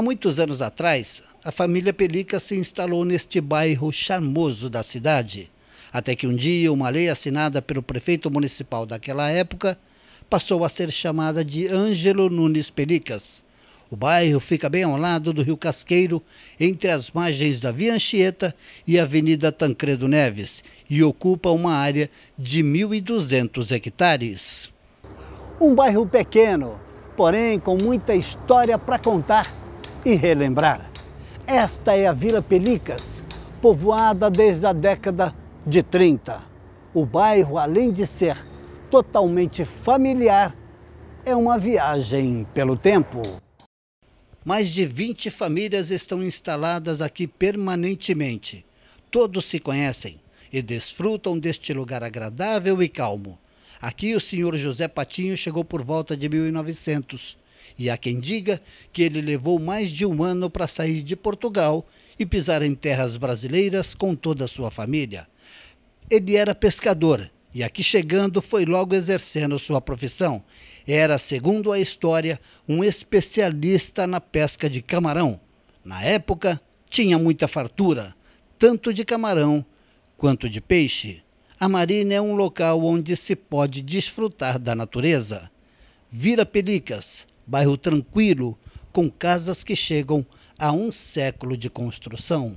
Há muitos anos atrás, a família Pelica se instalou neste bairro charmoso da cidade, até que um dia uma lei assinada pelo prefeito municipal daquela época passou a ser chamada de Ângelo Nunes Pelicas. O bairro fica bem ao lado do Rio Casqueiro, entre as margens da Via Anchieta e a Avenida Tancredo Neves, e ocupa uma área de 1.200 hectares. Um bairro pequeno, porém com muita história para contar e relembrar. Esta é a Vila Pelicas, povoada desde a década de 30. O bairro, além de ser totalmente familiar, é uma viagem pelo tempo. Mais de 20 famílias estão instaladas aqui permanentemente. Todos se conhecem e desfrutam deste lugar agradável e calmo. Aqui o senhor José Patinho chegou por volta de 1900 e há quem diga que ele levou mais de um ano para sair de Portugal e pisar em terras brasileiras com toda a sua família. Ele era pescador e aqui chegando foi logo exercendo sua profissão. Era, segundo a história, um especialista na pesca de camarão. Na época, tinha muita fartura, tanto de camarão quanto de peixe. A marina é um local onde se pode desfrutar da natureza. Vira-pelicas, bairro tranquilo, com casas que chegam a um século de construção.